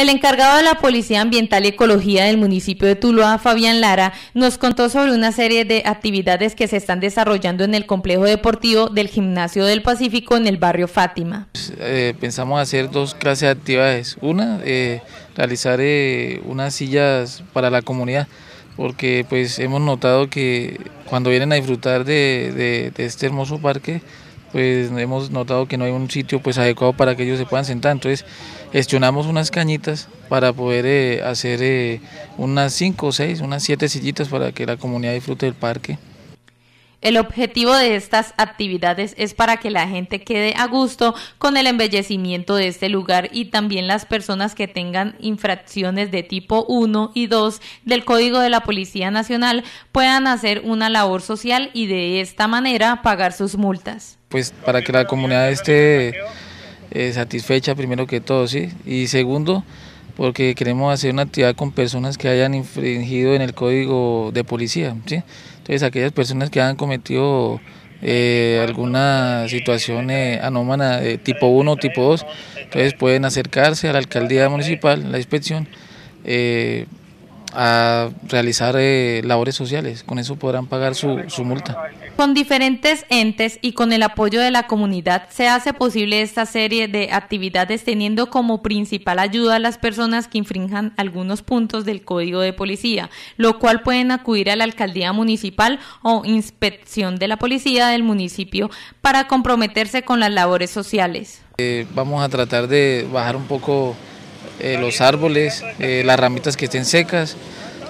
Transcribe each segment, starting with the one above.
El encargado de la Policía Ambiental y Ecología del municipio de Tuluá, Fabián Lara, nos contó sobre una serie de actividades que se están desarrollando en el complejo deportivo del Gimnasio del Pacífico en el barrio Fátima. Pues, eh, pensamos hacer dos clases de actividades. Una, eh, realizar eh, unas sillas para la comunidad porque pues hemos notado que cuando vienen a disfrutar de este hermoso parque pues hemos notado que no hay un sitio pues adecuado para que ellos se puedan sentar, entonces gestionamos unas cañitas para poder eh, hacer eh, unas cinco o 6, unas 7 sillitas para que la comunidad disfrute del parque. El objetivo de estas actividades es para que la gente quede a gusto con el embellecimiento de este lugar y también las personas que tengan infracciones de tipo 1 y 2 del Código de la Policía Nacional puedan hacer una labor social y de esta manera pagar sus multas pues para que la comunidad esté eh, satisfecha primero que todo, ¿sí? Y segundo, porque queremos hacer una actividad con personas que hayan infringido en el código de policía, ¿sí? Entonces aquellas personas que han cometido eh, alguna situación eh, anómana de tipo 1 o tipo 2, entonces pueden acercarse a la alcaldía municipal, la inspección, a realizar eh, labores sociales. Con eso podrán pagar su, multa. Con diferentes entes y con el apoyo de la comunidad se hace posible esta serie de actividades teniendo como principal ayuda a las personas que infrinjan algunos puntos del Código de Policía, lo cual pueden acudir a la Alcaldía Municipal o Inspección de la Policía del municipio para comprometerse con las labores sociales. Eh, vamos a tratar de bajar un poco eh, los árboles, eh, las ramitas que estén secas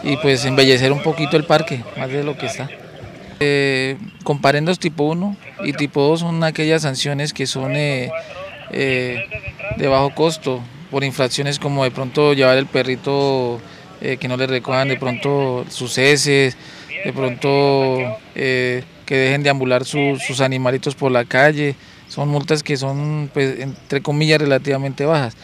y pues embellecer un poquito el parque, más de lo que está. Eh, comparendos tipo 1 y tipo 2 son aquellas sanciones que son eh, de bajo costo por infracciones como de pronto llevar el perrito que no le recojan de pronto sus heces, de pronto que dejen de ambular sus animalitos por la calle. Son multas que son, pues, entre comillas, relativamente bajas.